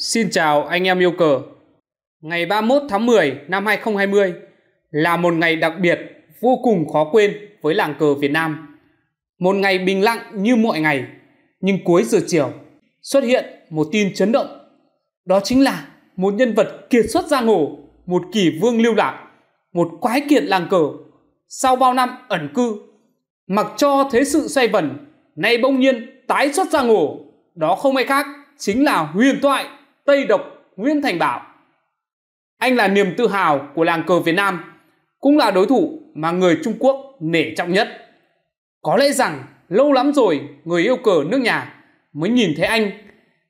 Xin chào anh em yêu cờ. Ngày 31 tháng 10 năm 2020 là một ngày đặc biệt vô cùng khó quên với làng cờ Việt Nam. Một ngày bình lặng như mọi ngày, nhưng cuối giờ chiều xuất hiện một tin chấn động. Đó chính là một nhân vật kiệt xuất giang hồ, một kỳ vương lưu lạc, một quái kiệt làng cờ. Sau bao năm ẩn cư, mặc cho thế sự xoay vần, nay bỗng nhiên tái xuất giang hồ. Đó không ai khác chính là huyền thoại Tây Độc Nguyễn Thành Bảo. Anh là niềm tự hào của làng cờ Việt Nam, cũng là đối thủ mà người Trung Quốc nể trọng nhất. Có lẽ rằng lâu lắm rồi người yêu cờ nước nhà mới nhìn thấy anh.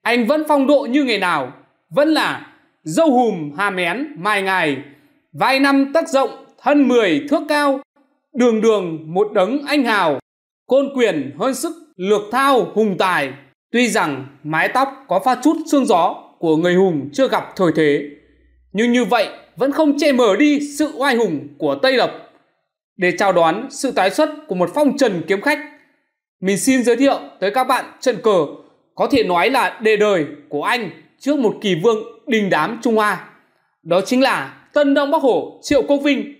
Anh vẫn phong độ như ngày nào, vẫn là dâu hùm hà mén mai ngày, vai năm tắc rộng, thân mười thước cao, đường đường một đấng anh hào, côn quyền hơn sức lược thao hùng tài. Tuy rằng mái tóc có pha chút sương gió của người hùng chưa gặp thời thế. Nhưng như vậy vẫn không che mở đi sự oai hùng của Tây Lập. Để chào đón sự tái xuất của một phong trần kiếm khách, mình xin giới thiệu tới các bạn trận cờ có thể nói là đề đời của anh trước một kỳ vương đình đám Trung Hoa. Đó chính là Tân Đông Bắc Hổ Triệu Quốc Vinh.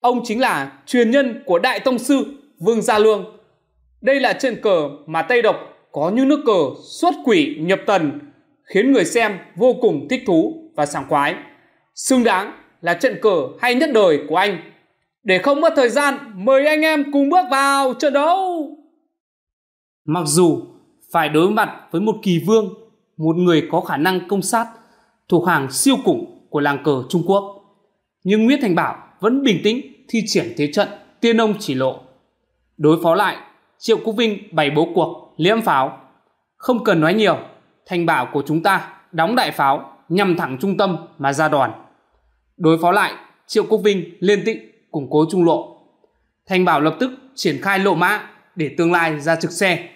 Ông chính là truyền nhân của Đại Tông Sư Vương Gia Lương. Đây là trận cờ mà Tây Độc có như nước cờ xuất quỷ nhập tần khiến người xem vô cùng thích thú và sảng khoái. Xứng đáng là trận cờ hay nhất đời của anh. Để không mất thời gian, mời anh em cùng bước vào trận đấu. Mặc dù phải đối mặt với một kỳ vương, một người có khả năng công sát, thuộc hàng siêu củng của làng cờ Trung Quốc. Nhưng Nguyễn Thành Bảo vẫn bình tĩnh thi triển thế trận tiên ông chỉ lộ. Đối phó lại, Triệu Quốc Vinh bày bố cuộc liễm pháo. Không cần nói nhiều, thành bảo của chúng ta đóng đại pháo nhằm thẳng trung tâm mà ra đòn. Đối phó lại, Triệu Quốc Vinh liên tịnh củng cố trung lộ. Thành bảo lập tức triển khai lộ mã để tương lai ra trực xe.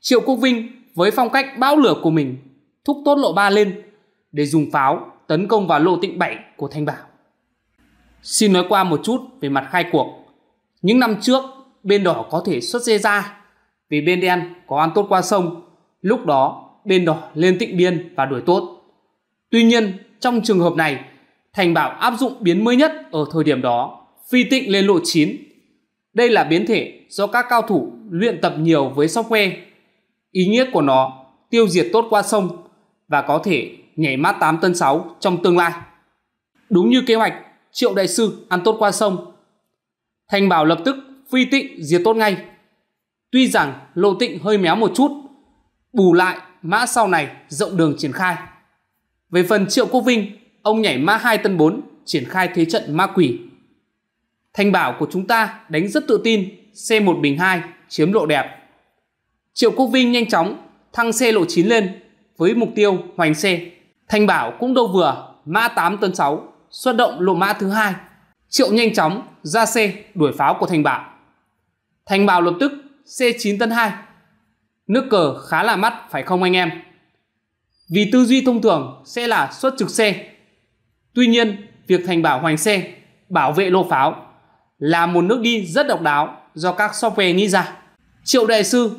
Triệu Quốc Vinh với phong cách bão lửa của mình thúc tốt lộ ba lên để dùng pháo tấn công vào lộ tịnh 7 của Thanh Bảo. Xin nói qua một chút về mặt khai cuộc. Những năm trước, bên đỏ có thể xuất dê ra vì bên đen có ăn tốt qua sông. Lúc đó đền đỏ lên tịnh biên và đuổi tốt. Tuy nhiên, trong trường hợp này, Thành bảo áp dụng biến mới nhất ở thời điểm đó, phi tịnh lên lộ 9. Đây là biến thể do các cao thủ luyện tập nhiều với sóc khoe. Ý nghĩa của nó tiêu diệt tốt qua sông và có thể nhảy mát 8 tân 6 trong tương lai. Đúng như kế hoạch, Triệu Đại Sư ăn tốt qua sông. Thành bảo lập tức phi tịnh diệt tốt ngay. Tuy rằng lộ tịnh hơi méo một chút, bù lại mã sau này rộng đường triển khai. Về phần Triệu Quốc Vinh, ông nhảy mã 2 tân 4 triển khai thế trận ma quỷ. Thanh bảo của chúng ta đánh rất tự tin, C1 bình 2 chiếm lộ đẹp. Triệu Quốc Vinh nhanh chóng thăng xe lộ 9 lên với mục tiêu hoành xe Thanh bảo cũng đâu vừa, mã 8 tân 6 xuất động lộ mã thứ hai. Triệu nhanh chóng ra xe đuổi pháo của thanh Bảo. thanh Bảo lập tức C9 tân 2 Nước cờ khá là mắt phải không anh em? Vì tư duy thông thường sẽ là xuất trực xe. Tuy nhiên, việc thành bảo hoành xe, bảo vệ lô pháo là một nước đi rất độc đáo do các software nghĩ ra. Triệu đại sư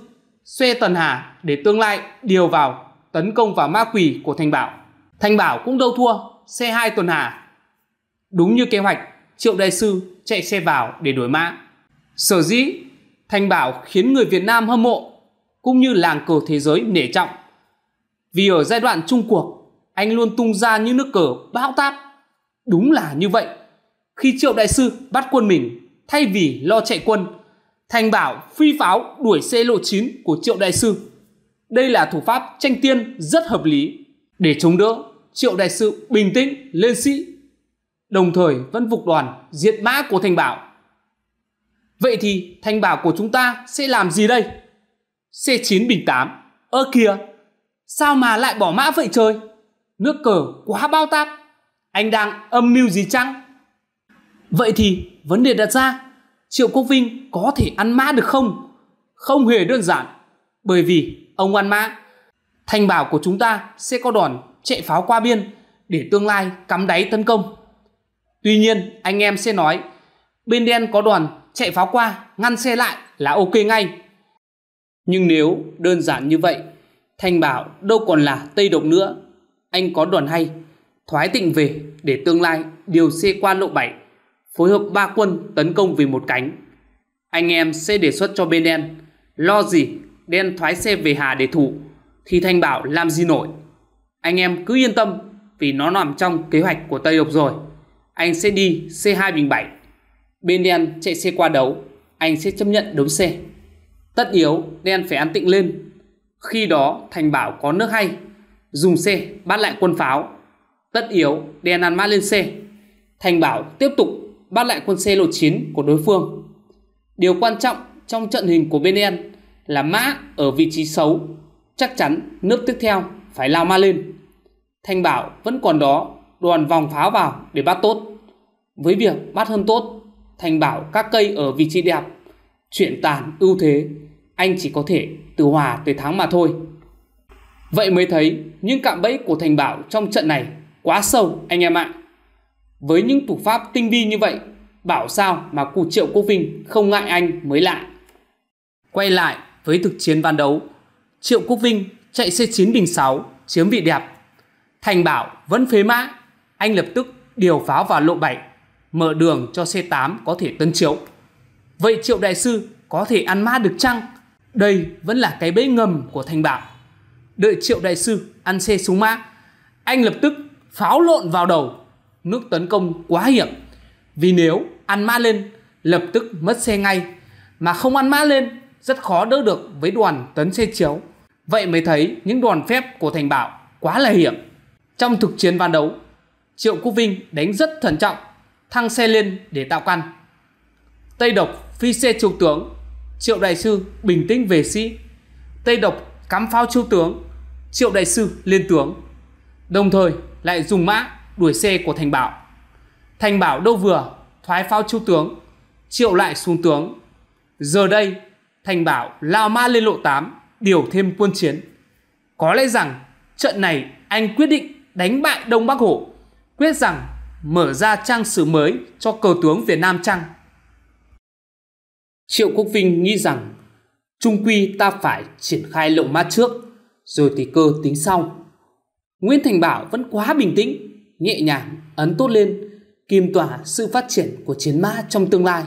xoe tần hà để tương lai điều vào tấn công vào ma quỷ của thành bảo. Thành bảo cũng đâu thua, xe hai tuần hà. Đúng như kế hoạch, Triệu đại sư chạy xe vào để đổi mã. Sở dĩ Thành Bảo khiến người Việt Nam hâm mộ cũng như làng cờ thế giới nể trọng. Vì ở giai đoạn chung cuộc, anh luôn tung ra những nước cờ bão táp. Đúng là như vậy. Khi Triệu Đại Sư bắt quân mình, thay vì lo chạy quân, Thành bảo phi pháo đuổi xe lộ 9 của Triệu Đại Sư. Đây là thủ pháp tranh tiên rất hợp lý. Để chống đỡ, Triệu Đại Sư bình tĩnh lên sĩ, đồng thời vẫn vục đoàn diệt mã của Thành bảo. Vậy thì Thành bảo của chúng ta sẽ làm gì đây? C9 Bình 8 Ơ kìa Sao mà lại bỏ mã vậy trời Nước cờ quá bao táp Anh đang âm mưu gì chăng Vậy thì vấn đề đặt ra Triệu Quốc Vinh có thể ăn mã được không Không hề đơn giản Bởi vì ông ăn mã Thanh bảo của chúng ta sẽ có đòn chạy pháo qua biên Để tương lai cắm đáy tấn công Tuy nhiên anh em sẽ nói Bên đen có đoàn chạy pháo qua Ngăn xe lại là ok ngay nhưng nếu đơn giản như vậy, Thanh Bảo đâu còn là Tây Độc nữa. Anh có đoàn hay, thoái tịnh về để tương lai điều xe qua lộ 7, phối hợp ba quân tấn công vì một cánh. Anh em sẽ đề xuất cho bên đen, lo gì đen thoái xe về Hà để thủ, thì Thanh Bảo làm gì nổi. Anh em cứ yên tâm vì nó nằm trong kế hoạch của Tây Độc rồi. Anh sẽ đi C2 Bình 7. Bên đen chạy xe qua đấu, anh sẽ chấp nhận đấu xe. Tất yếu đen phải an tịnh lên Khi đó thành bảo có nước hay Dùng xe bắt lại quân pháo Tất yếu đen ăn mát lên xe Thành bảo tiếp tục bắt lại quân xe lộ chiến của đối phương Điều quan trọng trong trận hình của bên đen Là mã ở vị trí xấu Chắc chắn nước tiếp theo phải lao ma lên Thành bảo vẫn còn đó đoàn vòng pháo vào để bắt tốt Với việc bắt hơn tốt Thành bảo các cây ở vị trí đẹp chuyển tàn ưu thế anh chỉ có thể từ hòa tới thắng mà thôi. Vậy mới thấy những cạm bẫy của Thành Bảo trong trận này quá sâu anh em ạ. Với những thủ pháp tinh vi như vậy, bảo sao mà cụ Triệu Quốc Vinh không ngại anh mới lạ. Quay lại với thực chiến ban đấu, Triệu Quốc Vinh chạy C9 bình 6 chiếm vị đẹp. Thành Bảo vẫn phế mã, anh lập tức điều pháo vào lộ 7, mở đường cho C8 có thể tấn chiếu. Vậy Triệu Đại Sư có thể ăn mã được chăng? Đây vẫn là cái bẫy ngầm của Thành Bảo. Đợi Triệu Đại Sư ăn xe xuống mã, anh lập tức pháo lộn vào đầu. Nước tấn công quá hiểm. Vì nếu ăn mã lên, lập tức mất xe ngay. Mà không ăn mã lên, rất khó đỡ được với đoàn tấn xe chiếu. Vậy mới thấy những đoàn phép của Thành Bảo quá là hiểm. Trong thực chiến van đấu, Triệu Quốc Vinh đánh rất thận trọng, thăng xe lên để tạo căn. Tây độc phi xe trung tướng Triệu đại sư bình tĩnh về sĩ Tây độc cắm pháo chiêu tướng Triệu đại sư lên tướng Đồng thời lại dùng mã đuổi xe của thành bảo Thành bảo đâu vừa Thoái pháo chiêu tướng Triệu lại xuống tướng Giờ đây thành bảo lao ma lên lộ 8 Điều thêm quân chiến Có lẽ rằng trận này anh quyết định đánh bại Đông Bắc Hổ Quyết rằng mở ra trang sử mới cho cờ tướng Việt Nam Trăng Triệu Quốc Vinh nghĩ rằng trung quy ta phải triển khai lộng ma trước, rồi thì cơ tính sau. Nguyễn Thành Bảo vẫn quá bình tĩnh, nhẹ nhàng ấn tốt lên, kim tỏa sự phát triển của chiến ma trong tương lai.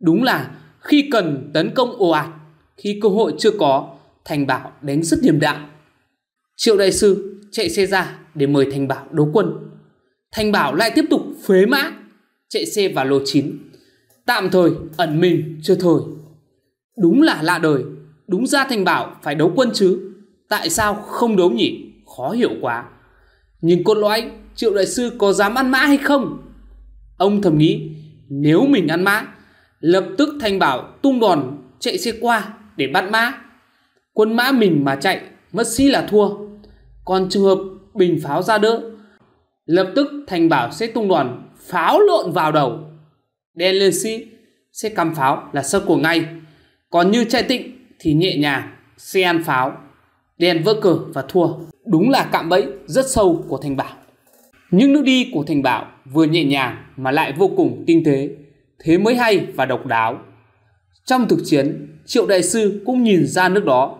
Đúng là khi cần tấn công ồ ạt, khi cơ hội chưa có, Thành Bảo đánh rất điềm đạm. Triệu đại sư chạy xe ra để mời Thành Bảo đấu quân. Thành Bảo lại tiếp tục phế mã, chạy xe vào lô 9 tạm thời ẩn mình chưa thôi. Đúng là lạ đời, đúng ra Thành Bảo phải đấu quân chứ, tại sao không đấu nhỉ, khó hiểu quá. Nhưng cốt lõi triệu đại sư có dám ăn mã hay không? Ông thầm nghĩ, nếu mình ăn mã, lập tức Thành Bảo tung đòn chạy xe qua để bắt mã. Quân mã mình mà chạy, mất sĩ là thua. Còn trường hợp bình pháo ra đỡ, lập tức Thành Bảo sẽ tung đòn pháo lộn vào đầu DLC sẽ cắm pháo là sơ của ngay. Còn như chạy tịnh thì nhẹ nhàng, xe ăn pháo, đen vỡ cờ và thua. Đúng là cạm bẫy rất sâu của Thành Bảo. Nhưng nước đi của Thành Bảo vừa nhẹ nhàng mà lại vô cùng tinh tế. Thế mới hay và độc đáo. Trong thực chiến, Triệu Đại Sư cũng nhìn ra nước đó.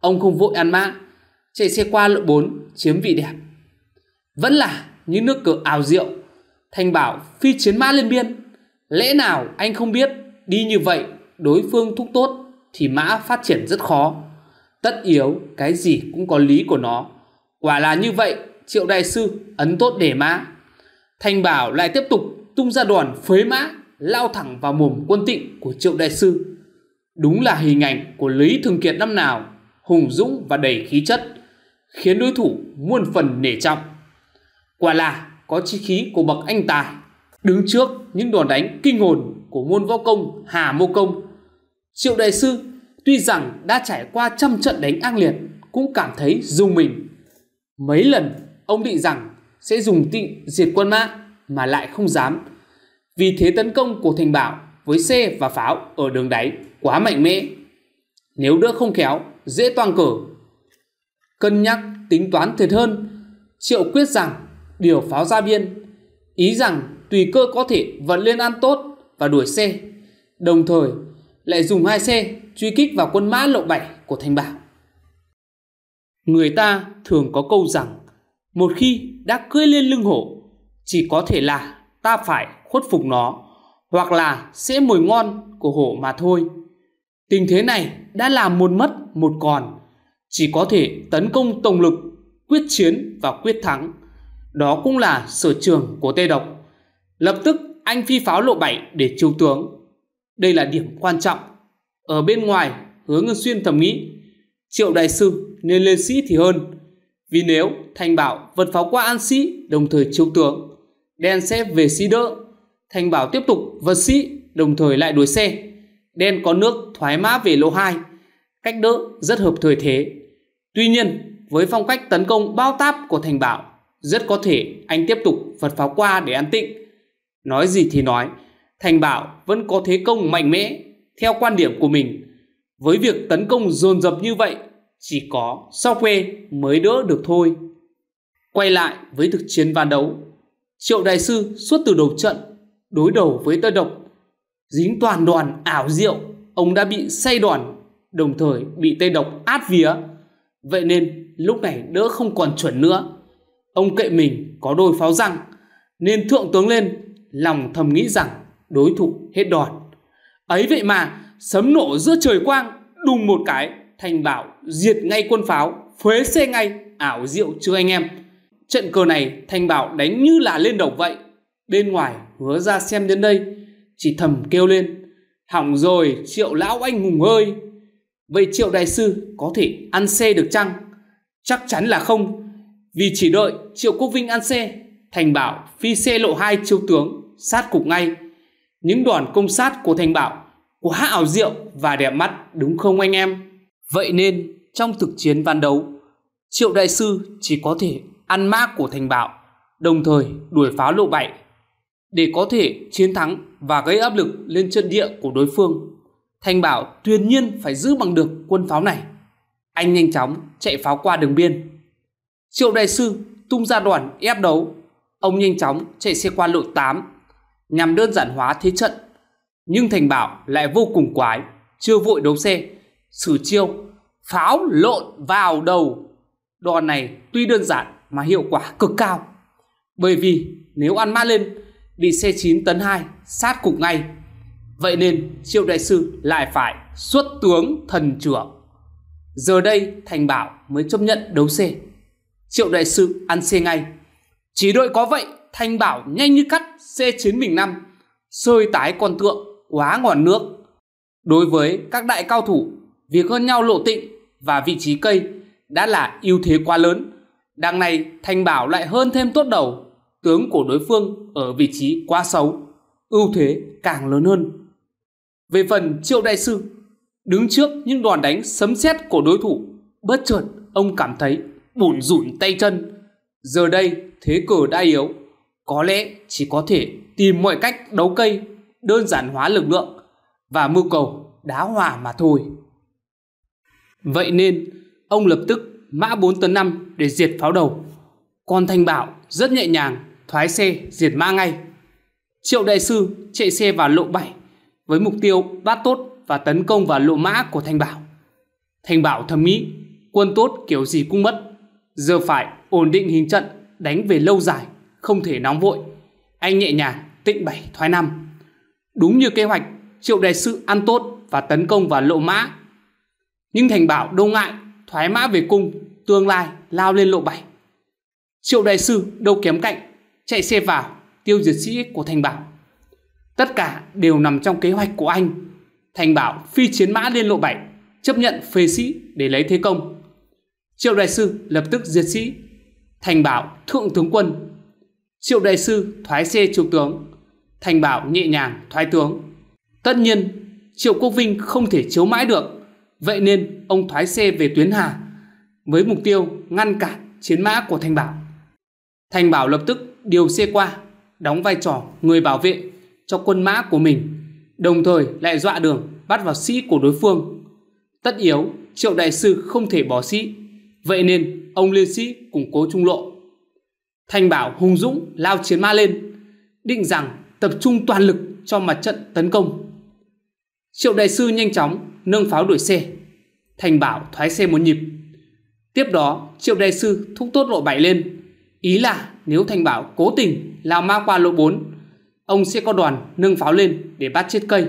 Ông không vội ăn mã, chạy xe qua lộ 4 chiếm vị đẹp. Vẫn là những nước cờ ảo diệu, Thành Bảo phi chiến mã lên biên lẽ nào anh không biết đi như vậy đối phương thúc tốt thì mã phát triển rất khó tất yếu cái gì cũng có lý của nó quả là như vậy triệu đại sư ấn tốt để mã thành bảo lại tiếp tục tung ra đoàn phế mã lao thẳng vào mồm quân tịnh của triệu đại sư đúng là hình ảnh của lý thường kiệt năm nào hùng dũng và đầy khí chất khiến đối thủ muôn phần nể trọng quả là có chi khí của bậc anh tài Đứng trước những đòn đánh kinh hồn của môn võ công Hà Mô Công, Triệu Đại Sư tuy rằng đã trải qua trăm trận đánh ác liệt cũng cảm thấy dùng mình. Mấy lần ông định rằng sẽ dùng tịnh diệt quân mã mà lại không dám. Vì thế tấn công của thành bảo với xe và pháo ở đường đáy quá mạnh mẽ. Nếu đỡ không khéo, dễ toàn cử. Cân nhắc tính toán thiệt hơn, Triệu quyết rằng điều pháo ra biên, ý rằng tùy cơ có thể vật lên ăn tốt và đuổi xe đồng thời lại dùng hai xe truy kích vào quân mã lộ bảy của Thành Bảo. Người ta thường có câu rằng một khi đã cưỡi lên lưng hổ chỉ có thể là ta phải khuất phục nó hoặc là sẽ mùi ngon của hổ mà thôi. Tình thế này đã làm một mất một còn, chỉ có thể tấn công tổng lực, quyết chiến và quyết thắng. Đó cũng là sở trường của Tê Độc. Lập tức anh phi pháo lộ bảy để chiếu tướng. Đây là điểm quan trọng. Ở bên ngoài, hứa Ngân Xuyên thầm nghĩ, Triệu Đại Sư nên lên sĩ thì hơn. Vì nếu Thành Bảo vật pháo qua an sĩ đồng thời chiếu tướng, đen sẽ về sĩ đỡ. Thành Bảo tiếp tục vật sĩ đồng thời lại đuổi xe. Đen có nước thoái mã về lỗ hai Cách đỡ rất hợp thời thế. Tuy nhiên, với phong cách tấn công bao táp của Thành Bảo, rất có thể anh tiếp tục vật pháo qua để an tịnh Nói gì thì nói, Thành Bảo vẫn có thế công mạnh mẽ. Theo quan điểm của mình, với việc tấn công dồn dập như vậy, chỉ có Sokwe mới đỡ được thôi. Quay lại với thực chiến van đấu, Triệu Đại Sư suốt từ đầu trận đối đầu với tơ độc, dính toàn đoàn ảo diệu, ông đã bị say đoàn, đồng thời bị tê độc át vía. Vậy nên lúc này đỡ không còn chuẩn nữa. Ông kệ mình có đôi pháo răng, nên thượng tướng lên lòng thầm nghĩ rằng đối thủ hết đòn. Ấy vậy mà, sấm nổ giữa trời quang, đùng một cái, thành bảo diệt ngay quân pháo, phế xe ngay, ảo diệu chưa anh em. Trận cờ này thành bảo đánh như là lên độc vậy. Bên ngoài hứa ra xem đến đây, chỉ thầm kêu lên, hỏng rồi triệu lão anh hùng ơi. Vậy triệu đại sư có thể ăn xe được chăng? Chắc chắn là không, vì chỉ đợi triệu quốc vinh ăn xe Thành Bảo phi xe lộ hai chiêu tướng, sát cục ngay. Những đòn công sát của Thành Bảo quá ảo diệu và đẹp mắt đúng không anh em? Vậy nên trong thực chiến văn đấu, Triệu Đại Sư chỉ có thể ăn mã của Thành Bảo, đồng thời đuổi pháo lộ bảy để có thể chiến thắng và gây áp lực lên chân địa của đối phương. Thành Bảo tuyệt nhiên phải giữ bằng được quân pháo này. Anh nhanh chóng chạy pháo qua đường biên. Triệu Đại Sư tung ra đoàn ép đấu Ông nhanh chóng chạy xe qua lộ 8 nhằm đơn giản hóa thế trận. Nhưng Thành Bảo lại vô cùng quái, chưa vội đấu xe, sử chiêu, pháo lộn vào đầu. Đòn này tuy đơn giản mà hiệu quả cực cao. Bởi vì nếu ăn ma lên, bị xe 9 tấn 2 sát cục ngay. Vậy nên triệu đại sư lại phải xuất tướng thần trưởng. Giờ đây Thành Bảo mới chấp nhận đấu xe. Triệu đại sư ăn xe ngay chỉ đợi có vậy, Thanh Bảo nhanh như cắt chiến c năm, sơi tái con tượng, quá ngọn nước. Đối với các đại cao thủ, việc hơn nhau lộ tịnh và vị trí cây đã là ưu thế quá lớn. Đằng này, Thanh Bảo lại hơn thêm tốt đầu, tướng của đối phương ở vị trí quá xấu, ưu thế càng lớn hơn. Về phần Triệu Đại Sư, đứng trước những đòn đánh sấm sét của đối thủ, bất chợt ông cảm thấy bủn rủn tay chân, Giờ đây thế cờ đã yếu, có lẽ chỉ có thể tìm mọi cách đấu cây, đơn giản hóa lực lượng và mưu cầu đá hòa mà thôi. Vậy nên, ông lập tức mã 4 tấn 5 để diệt pháo đầu. Còn Thanh Bảo rất nhẹ nhàng, thoái xe, diệt mã ngay. Triệu Đại Sư chạy xe vào lộ 7 với mục tiêu bắt tốt và tấn công vào lộ mã của Thanh Bảo. Thanh Bảo thầm nghĩ, quân tốt kiểu gì cũng mất, Giờ phải ổn định hình trận, đánh về lâu dài, không thể nóng vội. Anh nhẹ nhàng, tịnh bảy thoái năm. Đúng như kế hoạch, triệu đại sự ăn tốt và tấn công vào lộ mã. Nhưng thành bảo đông ngại, thoái mã về cung, tương lai lao lên lộ bảy. Triệu đại sư đâu kém cạnh, chạy xe vào, tiêu diệt sĩ của thành bảo. Tất cả đều nằm trong kế hoạch của anh. Thành bảo phi chiến mã lên lộ bảy, chấp nhận phê sĩ để lấy thế công Triệu đại sư lập tức diệt sĩ Thành bảo thượng tướng quân Triệu đại sư thoái xê trung tướng Thành bảo nhẹ nhàng thoái tướng Tất nhiên Triệu Quốc Vinh không thể chiếu mãi được Vậy nên ông thoái xê về tuyến Hà Với mục tiêu ngăn cản chiến mã của Thành Bảo Thành Bảo lập tức điều xe qua Đóng vai trò người bảo vệ cho quân mã của mình Đồng thời lại dọa đường bắt vào sĩ của đối phương Tất yếu Triệu Đại Sư không thể bỏ sĩ Vậy nên ông liên sĩ củng cố trung lộ. Thanh Bảo hùng dũng lao chiến ma lên, định rằng tập trung toàn lực cho mặt trận tấn công. Triệu đại sư nhanh chóng nâng pháo đuổi xe. Thành Bảo thoái xe một nhịp. Tiếp đó, Triệu đại sư thúc tốt lộ 7 lên. Ý là nếu Thành Bảo cố tình lao ma qua lộ 4, ông sẽ có đoàn nâng pháo lên để bắt chết cây.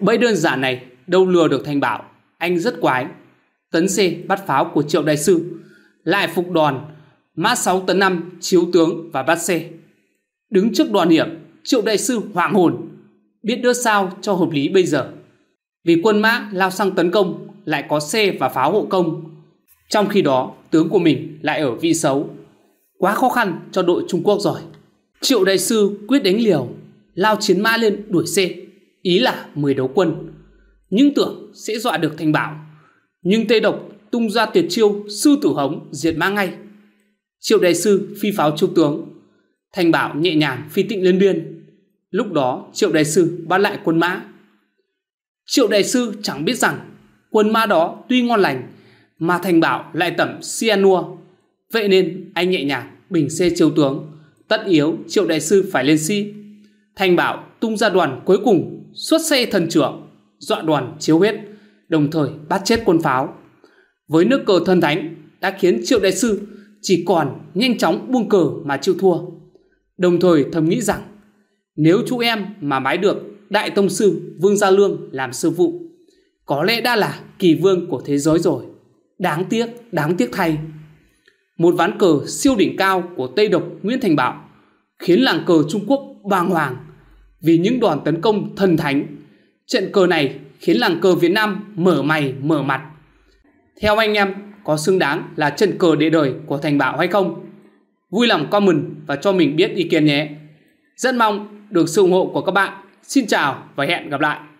Bẫy đơn giản này đâu lừa được Thành Bảo, anh rất quái tấn C bắt pháo của Triệu Đại Sư, lại phục đoàn mã 6 tấn 5 chiếu tướng và bắt C. Đứng trước đoàn hiểm, Triệu Đại Sư hoảng hồn, biết đưa sao cho hợp lý bây giờ. Vì quân mã lao sang tấn công, lại có C và pháo hộ công. Trong khi đó, tướng của mình lại ở vị xấu. Quá khó khăn cho đội Trung Quốc rồi. Triệu Đại Sư quyết đánh liều, lao chiến mã lên đuổi C, ý là 10 đấu quân. Nhưng tưởng sẽ dọa được thành bảo nhưng Tê Độc tung ra tuyệt chiêu sư tử hống diệt mã ngay. Triệu đại sư phi pháo trung tướng, Thành Bảo nhẹ nhàng phi tịnh lên biên. Lúc đó Triệu đại sư bắt lại quân mã. Triệu đại sư chẳng biết rằng quân mã đó tuy ngon lành mà Thành Bảo lại tẩm cyanua. Vậy nên anh nhẹ nhàng bình xe chiếu tướng, tất yếu Triệu đại sư phải lên si. Thành Bảo tung ra đoàn cuối cùng xuất xe thần trưởng, dọa đoàn chiếu huyết đồng thời bắt chết quân pháo. Với nước cờ thần thánh đã khiến Triệu Đại Sư chỉ còn nhanh chóng buông cờ mà chịu thua. Đồng thời thầm nghĩ rằng nếu chú em mà mái được Đại Tông Sư Vương Gia Lương làm sư phụ, có lẽ đã là kỳ vương của thế giới rồi. Đáng tiếc, đáng tiếc thay. Một ván cờ siêu đỉnh cao của Tây Độc Nguyễn Thành Bảo khiến làng cờ Trung Quốc bàng hoàng vì những đoàn tấn công thần thánh. Trận cờ này khiến làng cờ Việt Nam mở mày mở mặt. Theo anh em, có xứng đáng là chân cờ địa đời của Thành Bảo hay không? Vui lòng comment và cho mình biết ý kiến nhé. Rất mong được sự ủng hộ của các bạn. Xin chào và hẹn gặp lại.